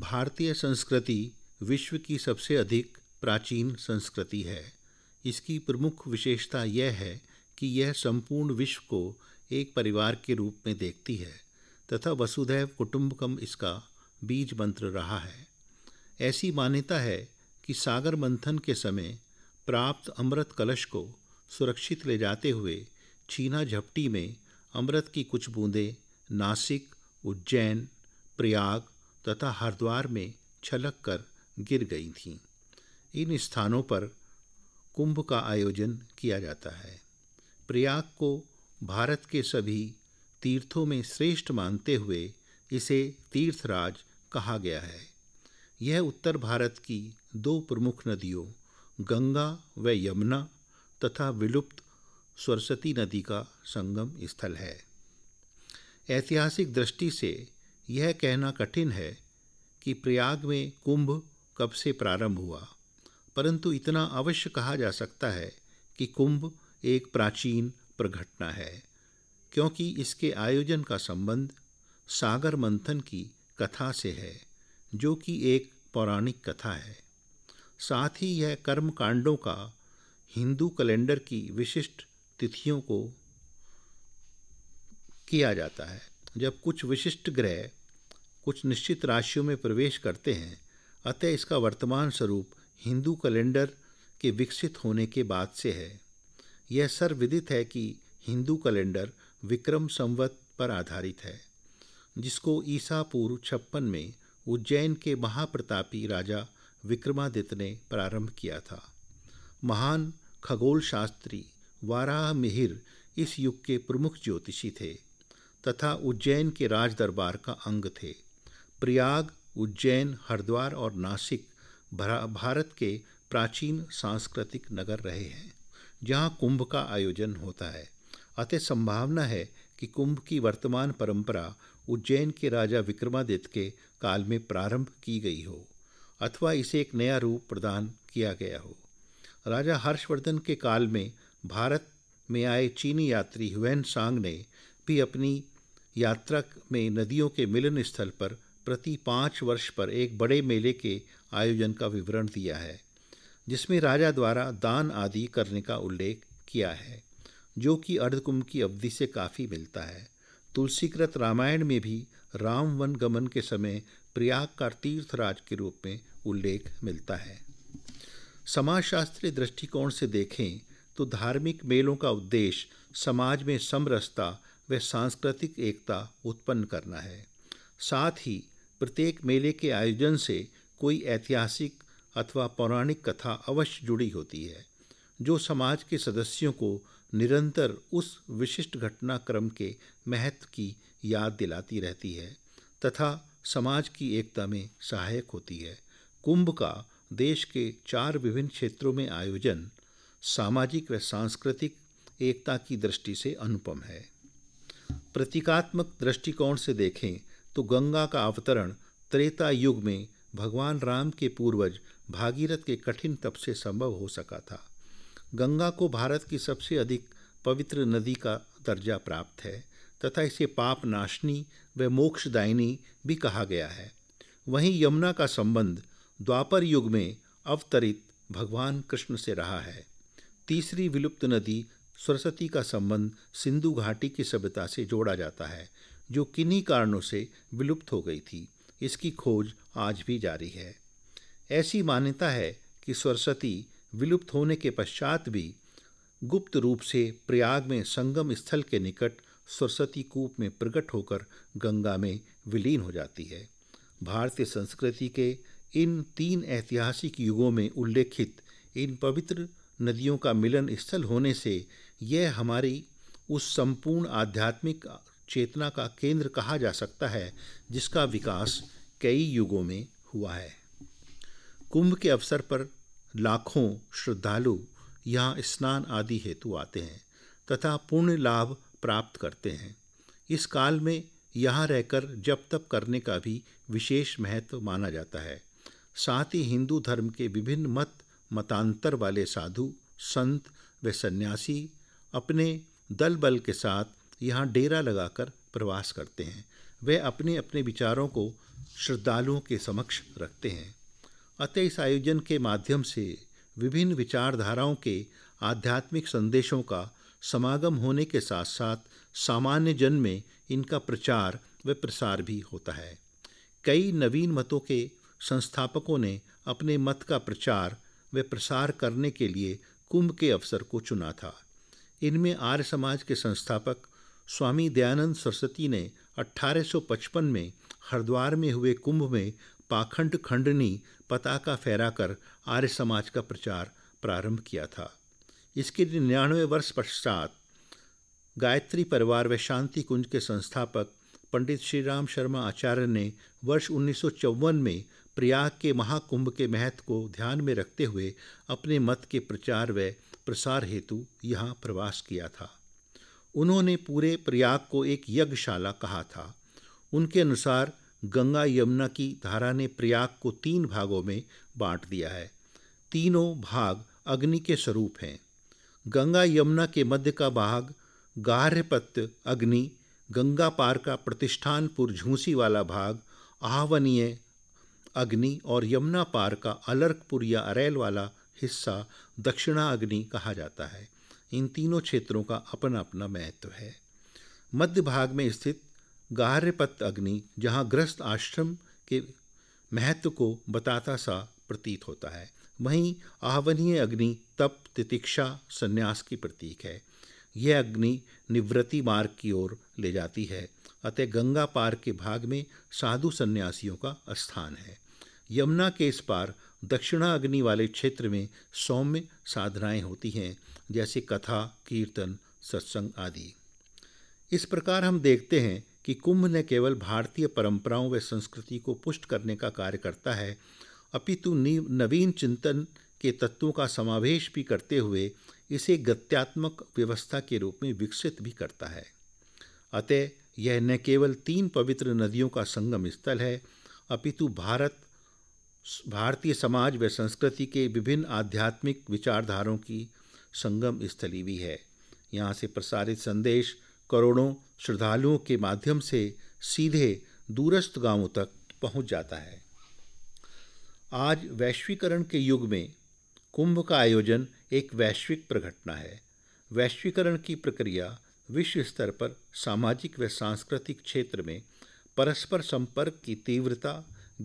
भारतीय संस्कृति विश्व की सबसे अधिक प्राचीन संस्कृति है इसकी प्रमुख विशेषता यह है कि यह संपूर्ण विश्व को एक परिवार के रूप में देखती है तथा वसुधैव कुटुंबकम इसका बीज मंत्र रहा है ऐसी मान्यता है कि सागर मंथन के समय प्राप्त अमृत कलश को सुरक्षित ले जाते हुए छीना झपटी में अमृत की कुछ बूंदें नासिक उज्जैन प्रयाग तथा हरिद्वार में छलक कर गिर गई थीं इन स्थानों पर कुंभ का आयोजन किया जाता है प्रयाग को भारत के सभी तीर्थों में श्रेष्ठ मानते हुए इसे तीर्थराज कहा गया है यह उत्तर भारत की दो प्रमुख नदियों गंगा व यमुना तथा विलुप्त सरस्वती नदी का संगम स्थल है ऐतिहासिक दृष्टि से यह कहना कठिन है कि प्रयाग में कुंभ कब से प्रारंभ हुआ परंतु इतना अवश्य कहा जा सकता है कि कुंभ एक प्राचीन प्रघटना है क्योंकि इसके आयोजन का संबंध सागर मंथन की कथा से है जो कि एक पौराणिक कथा है साथ ही यह कर्म कांडों का हिंदू कैलेंडर की विशिष्ट तिथियों को किया जाता है जब कुछ विशिष्ट ग्रह कुछ निश्चित राशियों में प्रवेश करते हैं अतः इसका वर्तमान स्वरूप हिंदू कैलेंडर के विकसित होने के बाद से है यह सर्वविदित है कि हिंदू कैलेंडर विक्रम संवत पर आधारित है जिसको ईसा पूर्व छप्पन में उज्जैन के महाप्रतापी राजा विक्रमादित्य ने प्रारंभ किया था महान खगोल शास्त्री वाराह मिहिर इस युग के प्रमुख ज्योतिषी थे तथा उज्जैन के राज दरबार का अंग थे प्रयाग उज्जैन हरिद्वार और नासिक भारत के प्राचीन सांस्कृतिक नगर रहे हैं जहाँ कुंभ का आयोजन होता है अतः संभावना है कि कुंभ की वर्तमान परंपरा उज्जैन के राजा विक्रमादित्य के काल में प्रारंभ की गई हो अथवा इसे एक नया रूप प्रदान किया गया हो राजा हर्षवर्धन के काल में भारत में आए चीनी यात्री ह्वेन सांग ने भी अपनी यात्रा में नदियों के मिलन स्थल पर प्रति पाँच वर्ष पर एक बड़े मेले के आयोजन का विवरण दिया है जिसमें राजा द्वारा दान आदि करने का उल्लेख किया है जो कि अर्धकुंभ की अवधि से काफ़ी मिलता है तुलसीकृत रामायण में भी राम वन गमन के समय प्रयाग का तीर्थराज के रूप में उल्लेख मिलता है समाजशास्त्रीय दृष्टिकोण से देखें तो धार्मिक मेलों का उद्देश्य समाज में समरसता व सांस्कृतिक एकता उत्पन्न करना है साथ ही प्रत्येक मेले के आयोजन से कोई ऐतिहासिक अथवा पौराणिक कथा अवश्य जुड़ी होती है जो समाज के सदस्यों को निरंतर उस विशिष्ट घटनाक्रम के महत्व की याद दिलाती रहती है तथा समाज की एकता में सहायक होती है कुंभ का देश के चार विभिन्न क्षेत्रों में आयोजन सामाजिक व सांस्कृतिक एकता की दृष्टि से अनुपम है प्रतीकात्मक दृष्टिकोण से देखें तो गंगा का अवतरण त्रेता युग में भगवान राम के पूर्वज भागीरथ के कठिन तप से संभव हो सका था गंगा को भारत की सबसे अधिक पवित्र नदी का दर्जा प्राप्त है तथा इसे पाप नाशनी व मोक्षदायिनी भी कहा गया है वहीं यमुना का संबंध द्वापर युग में अवतरित भगवान कृष्ण से रहा है तीसरी विलुप्त नदी सरस्वती का संबंध सिंधु घाटी की सभ्यता से जोड़ा जाता है जो किन्हीं कारणों से विलुप्त हो गई थी इसकी खोज आज भी जारी है ऐसी मान्यता है कि सरस्वती विलुप्त होने के पश्चात भी गुप्त रूप से प्रयाग में संगम स्थल के निकट सरस्वती कूप में प्रकट होकर गंगा में विलीन हो जाती है भारतीय संस्कृति के इन तीन ऐतिहासिक युगों में उल्लेखित इन पवित्र नदियों का मिलन स्थल होने से यह हमारी उस संपूर्ण आध्यात्मिक चेतना का केंद्र कहा जा सकता है जिसका विकास कई युगों में हुआ है कुंभ के अवसर पर लाखों श्रद्धालु यहाँ स्नान आदि हेतु आते हैं तथा पूर्ण लाभ प्राप्त करते हैं इस काल में यहाँ रहकर जप तप करने का भी विशेष महत्व माना जाता है साथ ही हिंदू धर्म के विभिन्न मत मतांतर वाले साधु संत व सन्यासी अपने दल बल के साथ यहाँ डेरा लगाकर प्रवास करते हैं वे अपने अपने विचारों को श्रद्धालुओं के समक्ष रखते हैं अतः इस आयोजन के माध्यम से विभिन्न विचारधाराओं के आध्यात्मिक संदेशों का समागम होने के साथ साथ सामान्य जन में इनका प्रचार व प्रसार भी होता है कई नवीन मतों के संस्थापकों ने अपने मत का प्रचार व प्रसार करने के लिए कुंभ के अवसर को चुना था इनमें आर्य समाज के संस्थापक स्वामी दयानंद सरस्वती ने 1855 में हरिद्वार में हुए कुंभ में पाखंड खंडनी पताका फहराकर आर्य समाज का प्रचार प्रारंभ किया था इसके निन्यानवे वर्ष पश्चात गायत्री परिवार व शांति कुंज के संस्थापक पंडित श्री राम शर्मा आचार्य ने वर्ष उन्नीस में प्रयाग के महाकुंभ के महत्व को ध्यान में रखते हुए अपने मत के प्रचार व प्रसार हेतु यहाँ प्रवास किया था उन्होंने पूरे प्रयाग को एक यज्ञशाला कहा था उनके अनुसार गंगा यमुना की धारा ने प्रयाग को तीन भागों में बांट दिया है तीनों भाग अग्नि के स्वरूप हैं गंगा यमुना के मध्य का भाग गार्हपत्य अग्नि गंगा पार का प्रतिष्ठानपुर झूसी वाला भाग आहवनीय अग्नि और यमुना पार का अलर्कपुर या अरेल वाला हिस्सा दक्षिणा अग्नि कहा जाता है इन तीनों क्षेत्रों का अपना अपना महत्व है मध्य भाग में स्थित गार्यपत अग्नि जहाँ ग्रस्त आश्रम के महत्व को बताता सा प्रतीत होता है वहीं आह्वनीय अग्नि तप तितिक्षा संन्यास की प्रतीक है यह अग्नि निवृत्ति मार्ग की ओर ले जाती है अतः गंगा पार के भाग में साधु सन्यासियों का स्थान है यमुना के इस पार दक्षिणा अग्नि वाले क्षेत्र में सौम्य साधनाएं होती हैं जैसे कथा कीर्तन सत्संग आदि इस प्रकार हम देखते हैं कि कुंभ न केवल भारतीय परंपराओं व संस्कृति को पुष्ट करने का कार्य करता है अपितु नवीन चिंतन के तत्वों का समावेश भी करते हुए इसे गत्यात्मक व्यवस्था के रूप में विकसित भी करता है अतः यह न केवल तीन पवित्र नदियों का संगम स्थल है अपितु भारत भारतीय समाज व संस्कृति के विभिन्न आध्यात्मिक विचारधारों की संगम स्थली भी है यहाँ से प्रसारित संदेश करोड़ों श्रद्धालुओं के माध्यम से सीधे दूरस्थ गांवों तक पहुंच जाता है आज वैश्वीकरण के युग में कुंभ का आयोजन एक वैश्विक प्रघटना है वैश्वीकरण की प्रक्रिया विश्व स्तर पर सामाजिक व सांस्कृतिक क्षेत्र में परस्पर संपर्क की तीव्रता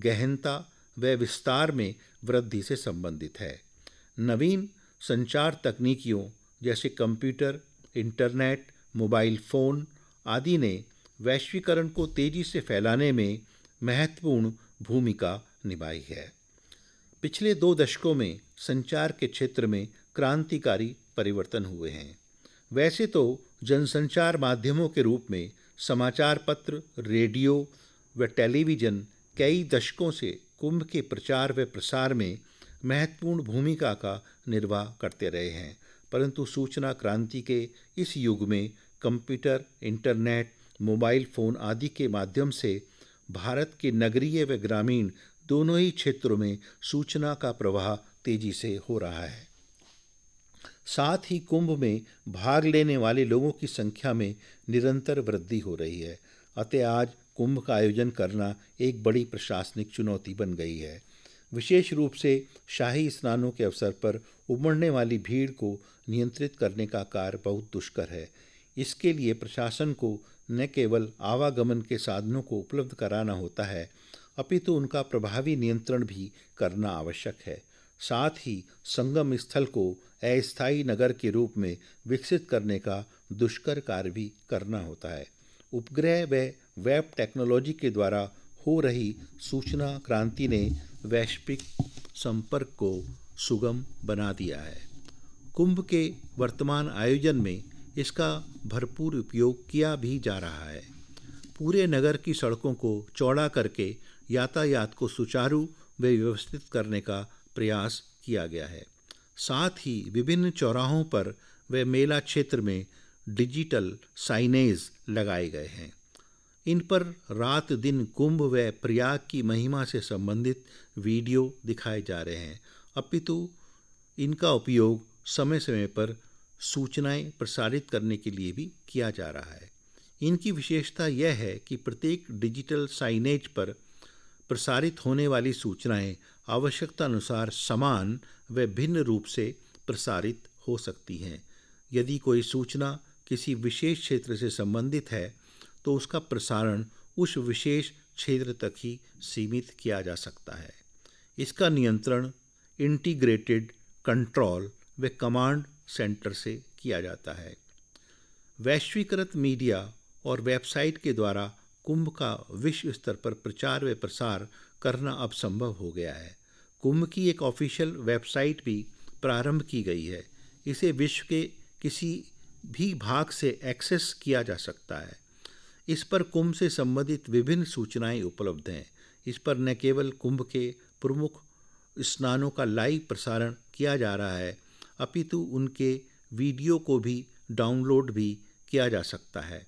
गहनता व विस्तार में वृद्धि से संबंधित है नवीन संचार तकनीकियों जैसे कंप्यूटर इंटरनेट मोबाइल फ़ोन आदि ने वैश्वीकरण को तेजी से फैलाने में महत्वपूर्ण भूमिका निभाई है पिछले दो दशकों में संचार के क्षेत्र में क्रांतिकारी परिवर्तन हुए हैं वैसे तो जनसंचार माध्यमों के रूप में समाचार पत्र रेडियो व टेलीविज़न कई दशकों से कुंभ के प्रचार व प्रसार में महत्वपूर्ण भूमिका का निर्वाह करते रहे हैं परंतु सूचना क्रांति के इस युग में कंप्यूटर इंटरनेट मोबाइल फ़ोन आदि के माध्यम से भारत के नगरीय व ग्रामीण दोनों ही क्षेत्रों में सूचना का प्रवाह तेजी से हो रहा है साथ ही कुंभ में भाग लेने वाले लोगों की संख्या में निरंतर वृद्धि हो रही है अतः आज कुंभ का आयोजन करना एक बड़ी प्रशासनिक चुनौती बन गई है विशेष रूप से शाही स्नानों के अवसर पर उमड़ने वाली भीड़ को नियंत्रित करने का कार्य बहुत दुष्कर है इसके लिए प्रशासन को न केवल आवागमन के साधनों को उपलब्ध कराना होता है अपितु उनका प्रभावी नियंत्रण भी करना आवश्यक है साथ ही संगम स्थल को अस्थायी नगर के रूप में विकसित करने का दुष्कर कार्य भी करना होता है उपग्रह व वेब टेक्नोलॉजी के द्वारा हो रही सूचना क्रांति ने वैश्विक संपर्क को सुगम बना दिया है कुंभ के वर्तमान आयोजन में इसका भरपूर उपयोग किया भी जा रहा है पूरे नगर की सड़कों को चौड़ा करके यातायात को सुचारू व व्यवस्थित करने का प्रयास किया गया है साथ ही विभिन्न चौराहों पर व मेला क्षेत्र में डिजिटल साइनेज लगाए गए हैं इन पर रात दिन कुंभ व प्रयाग की महिमा से संबंधित वीडियो दिखाए जा रहे हैं अपितु इनका उपयोग समय समय पर सूचनाएं प्रसारित करने के लिए भी किया जा रहा है इनकी विशेषता यह है कि प्रत्येक डिजिटल साइनेज पर प्रसारित होने वाली सूचनाएं आवश्यकता अनुसार समान व भिन्न रूप से प्रसारित हो सकती हैं यदि कोई सूचना किसी विशेष क्षेत्र से संबंधित है तो उसका प्रसारण उस विशेष क्षेत्र तक ही सीमित किया जा सकता है इसका नियंत्रण इंटीग्रेटेड कंट्रोल व कमांड सेंटर से किया जाता है वैश्वीकृत मीडिया और वेबसाइट के द्वारा कुंभ का विश्व स्तर पर प्रचार व प्रसार करना अब संभव हो गया है कुंभ की एक ऑफिशियल वेबसाइट भी प्रारंभ की गई है इसे विश्व के किसी भी भाग से एक्सेस किया जा सकता है इस पर कुंभ से संबंधित विभिन्न सूचनाएं उपलब्ध हैं इस पर न केवल कुंभ के प्रमुख स्नानों का लाइव प्रसारण किया जा रहा है अपितु उनके वीडियो को भी डाउनलोड भी किया जा सकता है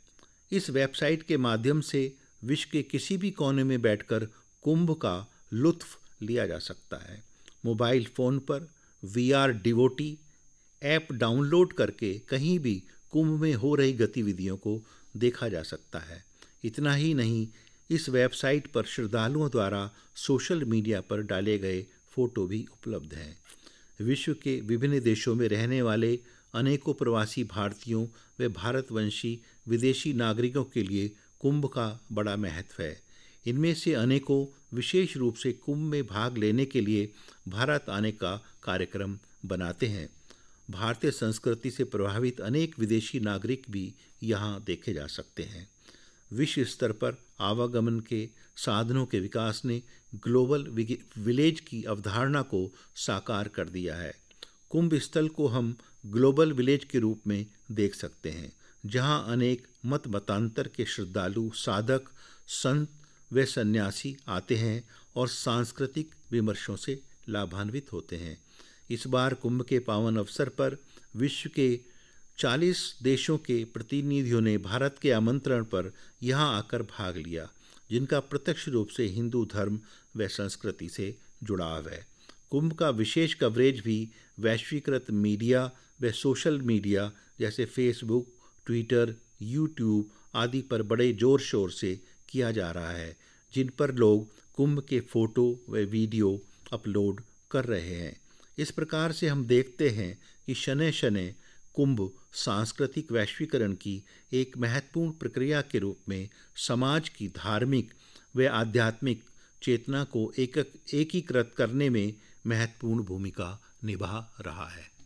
इस वेबसाइट के माध्यम से विश्व के किसी भी कोने में बैठकर कुंभ का लुत्फ लिया जा सकता है मोबाइल फ़ोन पर वी आर डिवोटी ऐप डाउनलोड करके कहीं भी कुंभ में हो रही गतिविधियों को देखा जा सकता है इतना ही नहीं इस वेबसाइट पर श्रद्धालुओं द्वारा सोशल मीडिया पर डाले गए फोटो भी उपलब्ध हैं विश्व के विभिन्न देशों में रहने वाले अनेकों प्रवासी भारतीयों व भारतवंशी विदेशी नागरिकों के लिए कुंभ का बड़ा महत्व है इनमें से अनेकों विशेष रूप से कुंभ में भाग लेने के लिए भारत आने का कार्यक्रम बनाते हैं भारतीय संस्कृति से प्रभावित अनेक विदेशी नागरिक भी यहाँ देखे जा सकते हैं विश्व स्तर पर आवागमन के साधनों के विकास ने ग्लोबल विलेज की अवधारणा को साकार कर दिया है कुंभ स्थल को हम ग्लोबल विलेज के रूप में देख सकते हैं जहाँ अनेक मत मतांतर के श्रद्धालु साधक संत व सन्यासी आते हैं और सांस्कृतिक विमर्शों से लाभान्वित होते हैं इस बार कुंभ के पावन अवसर पर विश्व के 40 देशों के प्रतिनिधियों ने भारत के आमंत्रण पर यहाँ आकर भाग लिया जिनका प्रत्यक्ष रूप से हिंदू धर्म व संस्कृति से जुड़ाव है कुंभ का विशेष कवरेज भी वैश्वीकृत मीडिया व सोशल मीडिया जैसे फेसबुक ट्विटर यूट्यूब आदि पर बड़े जोर शोर से किया जा रहा है जिन पर लोग कुंभ के फोटो व वीडियो अपलोड कर रहे हैं इस प्रकार से हम देखते हैं कि शनि शनि कुंभ सांस्कृतिक वैश्वीकरण की एक महत्वपूर्ण प्रक्रिया के रूप में समाज की धार्मिक व आध्यात्मिक चेतना को एक एकीकृत करने में महत्वपूर्ण भूमिका निभा रहा है